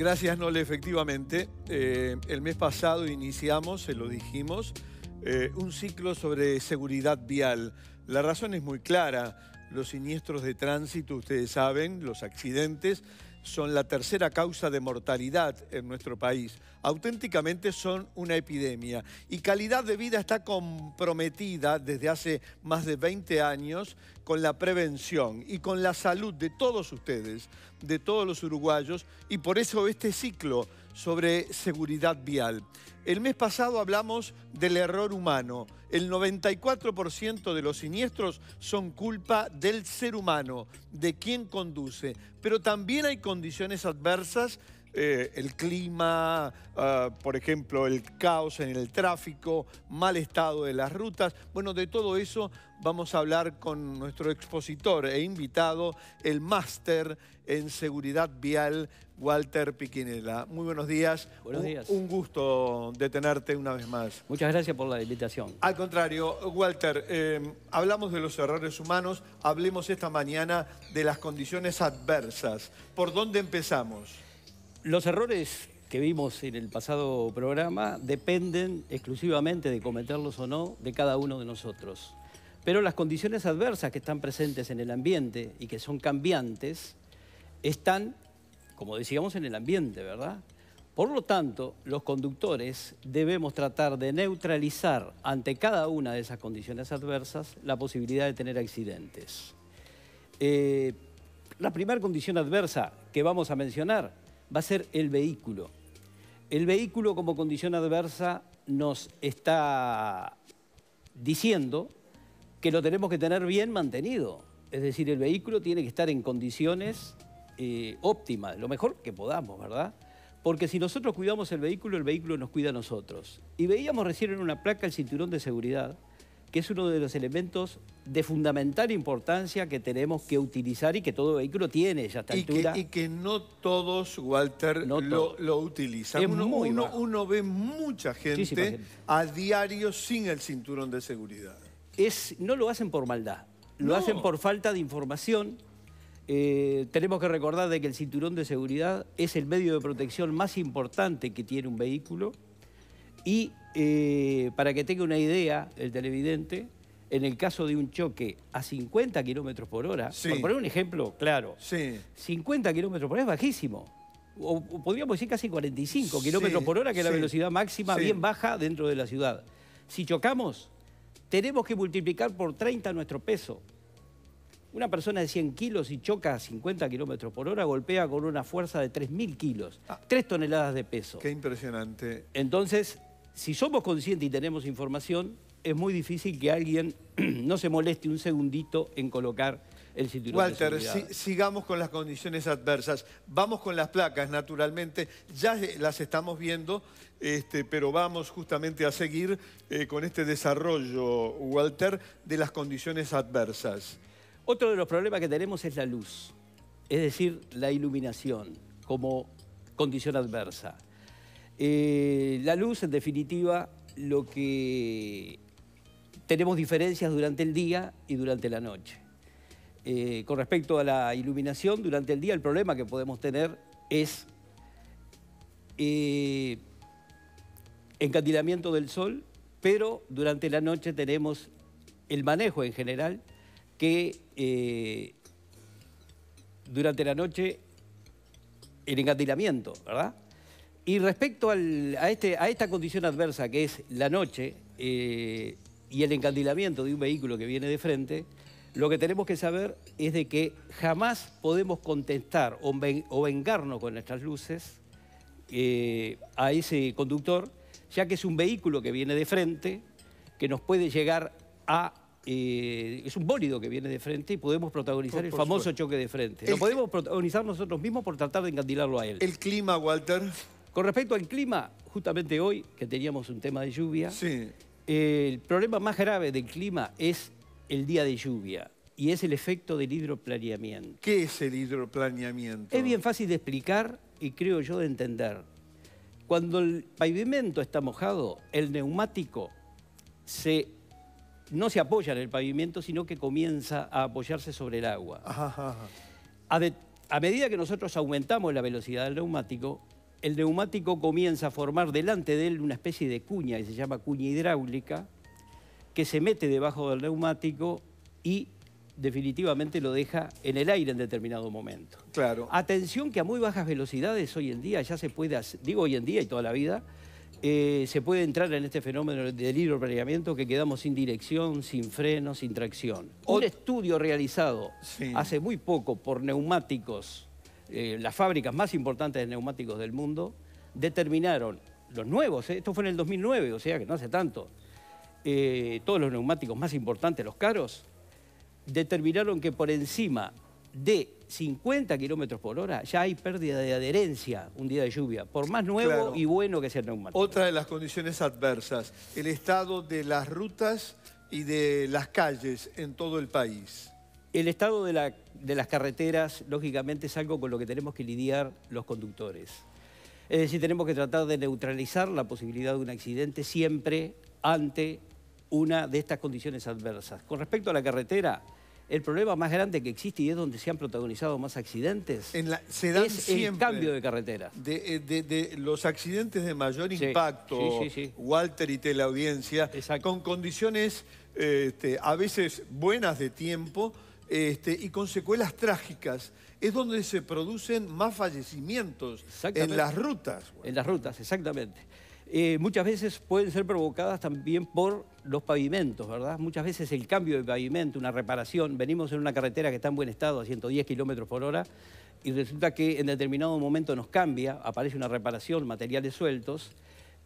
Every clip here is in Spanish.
Gracias, Nole. Efectivamente, eh, el mes pasado iniciamos, se lo dijimos, eh, un ciclo sobre seguridad vial. La razón es muy clara. Los siniestros de tránsito, ustedes saben, los accidentes, son la tercera causa de mortalidad en nuestro país auténticamente son una epidemia. Y calidad de vida está comprometida desde hace más de 20 años con la prevención y con la salud de todos ustedes, de todos los uruguayos, y por eso este ciclo sobre seguridad vial. El mes pasado hablamos del error humano. El 94% de los siniestros son culpa del ser humano, de quien conduce. Pero también hay condiciones adversas eh, el clima, ah, por ejemplo, el caos en el tráfico, mal estado de las rutas. Bueno, de todo eso vamos a hablar con nuestro expositor e invitado, el máster en seguridad vial, Walter Piquinela. Muy buenos días. Buenos días. Un gusto de tenerte una vez más. Muchas gracias por la invitación. Al contrario, Walter, eh, hablamos de los errores humanos, hablemos esta mañana de las condiciones adversas. ¿Por dónde empezamos? Los errores que vimos en el pasado programa dependen exclusivamente de cometerlos o no de cada uno de nosotros. Pero las condiciones adversas que están presentes en el ambiente y que son cambiantes están, como decíamos, en el ambiente, ¿verdad? Por lo tanto, los conductores debemos tratar de neutralizar ante cada una de esas condiciones adversas la posibilidad de tener accidentes. Eh, la primera condición adversa que vamos a mencionar va a ser el vehículo. El vehículo como condición adversa nos está diciendo que lo tenemos que tener bien mantenido. Es decir, el vehículo tiene que estar en condiciones eh, óptimas, lo mejor que podamos, ¿verdad? Porque si nosotros cuidamos el vehículo, el vehículo nos cuida a nosotros. Y veíamos recién en una placa el cinturón de seguridad, que es uno de los elementos de fundamental importancia que tenemos que utilizar y que todo vehículo tiene a esta y altura. Que, y que no todos, Walter, lo, utilizan. Uno, uno, ve mucha gente, a diario sin el cinturón de seguridad. Es, no lo hacen por maldad, lo hacen por falta de información. Eh, tenemos que recordar de que el cinturón de seguridad es el medio de protección más importante que tiene un vehículo. Y eh, para que tenga una idea, el televidente, en el caso de un choque a 50 kilómetros por hora, por poner un ejemplo claro, 50 kilómetros por hora es bajísimo. O, podríamos decir casi 45 kilómetros por hora, que es la velocidad máxima bien baja dentro de la ciudad. Si chocamos, tenemos que multiplicar por 30 nuestro peso. Una persona de 100 kilos y choca a 50 kilómetros por hora golpea con una fuerza de 3.000 kilos, 3 ah. toneladas de peso. Qué impresionante. Entonces, si somos conscientes y tenemos información, es muy difícil que alguien no se moleste un segundito en colocar el cinturón Walter, sigamos con las condiciones adversas. Vamos con las placas, naturalmente. Ya las estamos viendo, este, pero vamos justamente a seguir eh, con este desarrollo, Walter, de las condiciones adversas. Otro de los problemas que tenemos es la luz, es decir, la iluminación como condición adversa. Eh, la luz, en definitiva, lo que tenemos diferencias durante el día y durante la noche. Eh, con respecto a la iluminación, durante el día el problema que podemos tener es eh, encandilamiento del sol, pero durante la noche tenemos el manejo en general que eh, durante la noche el encandilamiento, ¿verdad? Y respecto este, a, esta condición adversa que es la noche eh, y el encandilamiento de un vehículo que viene de frente, lo que tenemos que saber es de que jamás podemos contestar o, vengarnos con nuestras luces eh, a ese conductor, ya que es un vehículo que viene de frente, que nos puede llegar a eh, es un bólido que viene de frente y podemos protagonizar el famoso choque de frente. Lo podemos protagonizar nosotros mismos por tratar de encandilarlo a él. El clima, Walter. Con respecto al clima, justamente hoy, que teníamos un tema de lluvia, el problema más grave del clima es el día de lluvia y es el efecto del hidroplaneamiento. ¿Qué es el hidroplaneamiento? Es bien fácil de explicar y creo yo de entender. Cuando el pavimento está mojado, el neumático no se apoya en el pavimento, sino que comienza a apoyarse sobre el agua. a medida que nosotros aumentamos la velocidad del neumático, el neumático comienza a formar delante de él una especie de cuña que se llama cuña hidráulica, que se mete debajo del neumático y definitivamente lo deja en el aire en determinado momento. Claro. Atención que a muy bajas velocidades hoy en día ya se puede, digo hoy en día y toda la vida, eh, se puede entrar en este fenómeno del hidroplaneamiento que quedamos sin dirección, sin freno, sin tracción. Un estudio realizado hace muy poco por neumáticos eh, las fábricas más importantes de neumáticos del mundo, determinaron los nuevos, eh, esto fue en el 2009, o sea que no hace tanto, eh, todos los neumáticos más importantes, los caros, determinaron que por encima de 50 kilómetros por hora ya hay pérdida de adherencia un día de lluvia, por más nuevo y bueno que sea el neumático. Otra de las condiciones adversas, el estado de las rutas y de las calles en todo el país. El estado de, las carreteras, lógicamente, es algo con lo que tenemos que lidiar los conductores. Es decir, tenemos que tratar de neutralizar la posibilidad de un accidente siempre ante una de estas condiciones adversas. Con respecto a la carretera, el problema más grande que existe y es donde se han protagonizado más accidentes es el cambio de carretera. Eh, de, los accidentes de mayor impacto, Walter y te con condiciones eh, este, a veces buenas de tiempo, este, y con secuelas trágicas, es donde se producen más fallecimientos en las rutas. En las rutas, exactamente. Eh, muchas veces pueden ser provocadas también por los pavimentos, ¿verdad? Muchas veces el cambio de pavimento, una reparación. Venimos en una carretera que está en buen estado, a 110 kilómetros por hora, y resulta que en determinado momento nos cambia, aparece una reparación, materiales sueltos,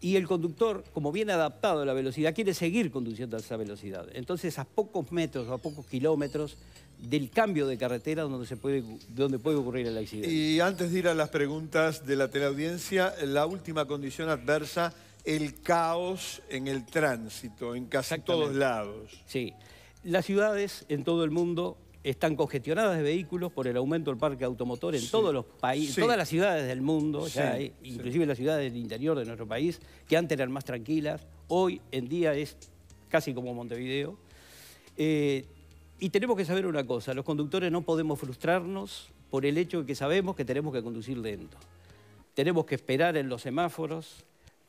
y el conductor, como viene adaptado a la velocidad, quiere seguir conduciendo a esa velocidad. Entonces, a pocos metros o a pocos kilómetros del cambio de carretera donde, se puede, donde puede ocurrir el accidente. Y antes de ir a las preguntas de la teleaudiencia, la última condición adversa, el caos en el tránsito, en casi todos lados. Sí. Las ciudades en todo el mundo están congestionadas de vehículos por el aumento del parque automotor en todos los países, todas las ciudades del mundo, ya, inclusive las ciudades del interior de nuestro país, que antes eran más tranquilas, hoy en día es casi como Montevideo. Eh, y tenemos que saber una cosa, los conductores no podemos frustrarnos por el hecho de que sabemos que tenemos que conducir lento. Tenemos que esperar en los semáforos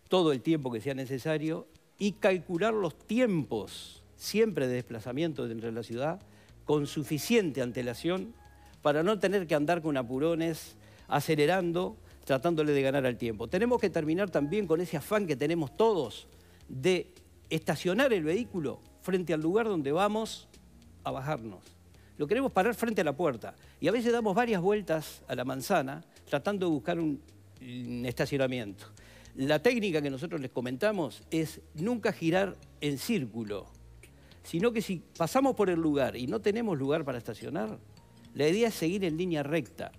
todo el tiempo que sea necesario y calcular los tiempos siempre de desplazamiento dentro de la ciudad con suficiente antelación para no tener que andar con apurones, acelerando, tratándole de ganar al tiempo. Tenemos que terminar también con ese afán que tenemos todos de estacionar el vehículo frente al lugar donde vamos a bajarnos. Lo queremos parar frente a la puerta y a veces damos varias vueltas a la manzana tratando de buscar un, estacionamiento. La técnica que nosotros les comentamos es nunca girar en círculo sino que si pasamos por el lugar y no tenemos lugar para estacionar, la idea es seguir en línea recta,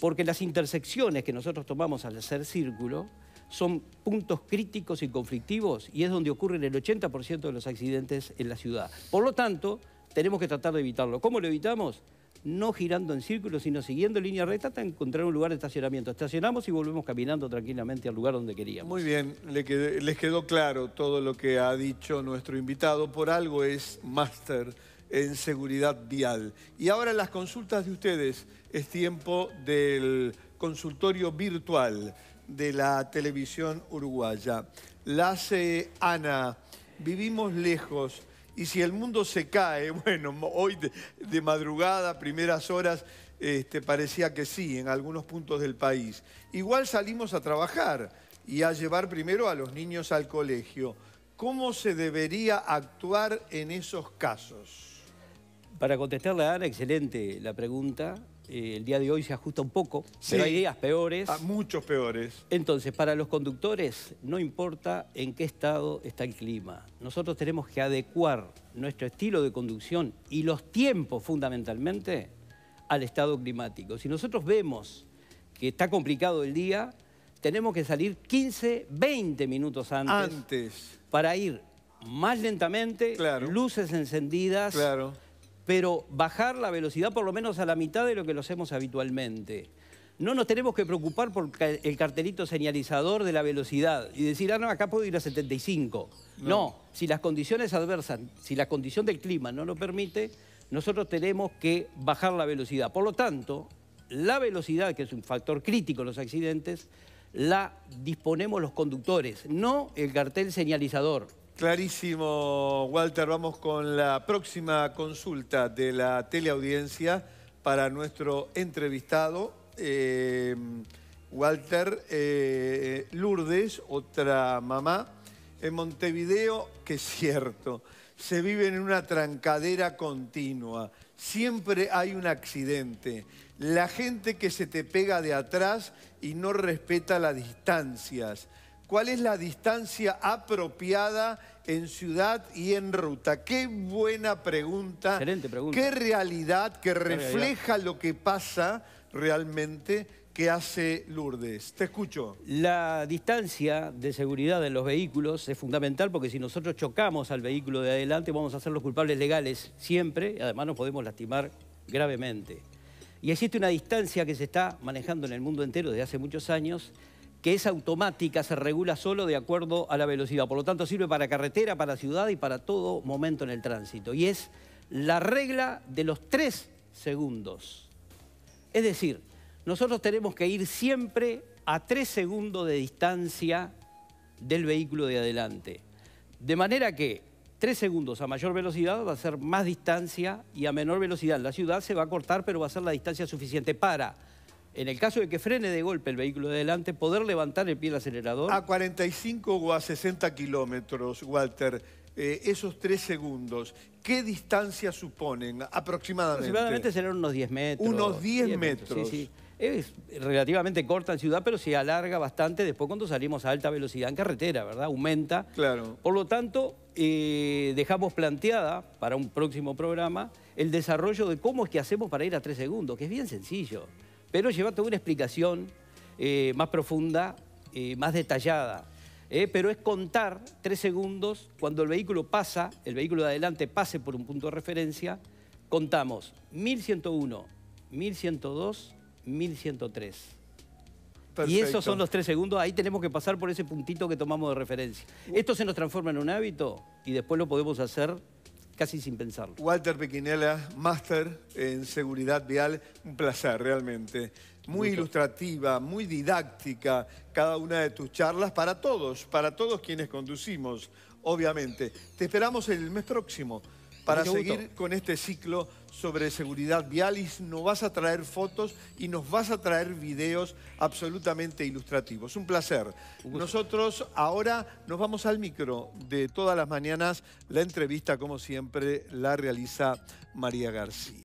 porque las intersecciones que nosotros tomamos al hacer círculo son puntos críticos y conflictivos y es donde ocurren el 80% de los accidentes en la ciudad. Por lo tanto, tenemos que tratar de evitarlo. ¿Cómo lo evitamos? no girando en círculos, sino siguiendo línea recta hasta encontrar un lugar de estacionamiento. Estacionamos y volvemos caminando tranquilamente al lugar donde queríamos. Muy bien, les quedó claro todo lo que ha dicho nuestro invitado. Por algo es máster en seguridad vial. Y ahora las consultas de ustedes. Es tiempo del consultorio virtual de la televisión uruguaya. La hace Ana. Vivimos lejos. Y si el mundo se cae, bueno, hoy de, madrugada, primeras horas, este, parecía que sí, en algunos puntos del país. Igual salimos a trabajar y a llevar primero a los niños al colegio. ¿Cómo se debería actuar en esos casos? Para contestarle a Ana, excelente la pregunta. Eh, el día de hoy se ajusta un poco, pero hay días peores. Ah, muchos peores. Entonces, para los conductores, no importa en qué estado está el clima. Nosotros tenemos que adecuar nuestro estilo de conducción y los tiempos, fundamentalmente, al estado climático. Si nosotros vemos que está complicado el día, tenemos que salir 15, 20 minutos antes. Para ir más lentamente, luces encendidas pero bajar la velocidad por lo menos a la mitad de lo que lo hacemos habitualmente. No nos tenemos que preocupar por el cartelito señalizador de la velocidad y decir, ah, no, acá puedo ir a 75. No, si las condiciones adversas, si la condición del clima no lo permite, nosotros tenemos que bajar la velocidad. Por lo tanto, la velocidad, que es un factor crítico en los accidentes, la disponemos los conductores, no el cartel señalizador. Clarísimo, Walter. Vamos con la próxima consulta de la teleaudiencia para nuestro entrevistado. Eh, Walter eh, Lourdes, otra mamá, en Montevideo, que es cierto, se vive en una trancadera continua. Siempre hay un accidente. La gente que se te pega de atrás y no respeta las distancias cuál es la distancia apropiada en ciudad y en ruta. Qué buena pregunta. Excelente pregunta. Qué realidad que refleja lo que pasa realmente que hace Lourdes. Te escucho. La distancia de seguridad en los vehículos es fundamental porque si nosotros chocamos al vehículo de adelante vamos a ser los culpables legales siempre y además nos podemos lastimar gravemente. Y existe una distancia que se está manejando en el mundo entero desde hace muchos años que es automática, se regula solo de acuerdo a la velocidad. Por lo tanto, sirve para carretera, para ciudad y para todo momento en el tránsito. Y es la regla de los tres segundos. Es decir, nosotros tenemos que ir siempre a tres segundos de distancia del vehículo de adelante. De manera que tres segundos a mayor velocidad va a ser más distancia y a menor velocidad. La ciudad se va a cortar, pero va a ser la distancia suficiente para en el caso de que frene de golpe el vehículo de delante, poder levantar el pie del acelerador. A 45 o a 60 kilómetros, Walter, eh, esos tres segundos, ¿qué distancia suponen aproximadamente? Aproximadamente serán unos 10 metros. Unos 10, metros. Sí, sí. Es relativamente corta en ciudad, pero se alarga bastante después cuando salimos a alta velocidad en carretera, ¿verdad? Aumenta. Claro. Por lo tanto, eh, dejamos planteada para un próximo programa el desarrollo de cómo es que hacemos para ir a tres segundos, que es bien sencillo pero lleva toda una explicación eh, más profunda, eh, más detallada. Eh, pero es contar tres segundos cuando el vehículo pasa, el vehículo de adelante pase por un punto de referencia, contamos 1101, 1102, 1103. Y esos son los tres segundos, ahí tenemos que pasar por ese puntito que tomamos de referencia. Uh. Esto se nos transforma en un hábito y después lo podemos hacer casi sin pensarlo. Walter Pequinela, máster en seguridad vial, un placer realmente. Muy ilustrativa, muy didáctica cada una de tus charlas para todos, para todos quienes conducimos, obviamente. Te esperamos el mes próximo para seguir con este ciclo sobre seguridad vial nos vas a traer fotos y nos vas a traer videos absolutamente ilustrativos. Un placer. Nosotros ahora nos vamos al micro de todas las mañanas. La entrevista, como siempre, la realiza María García.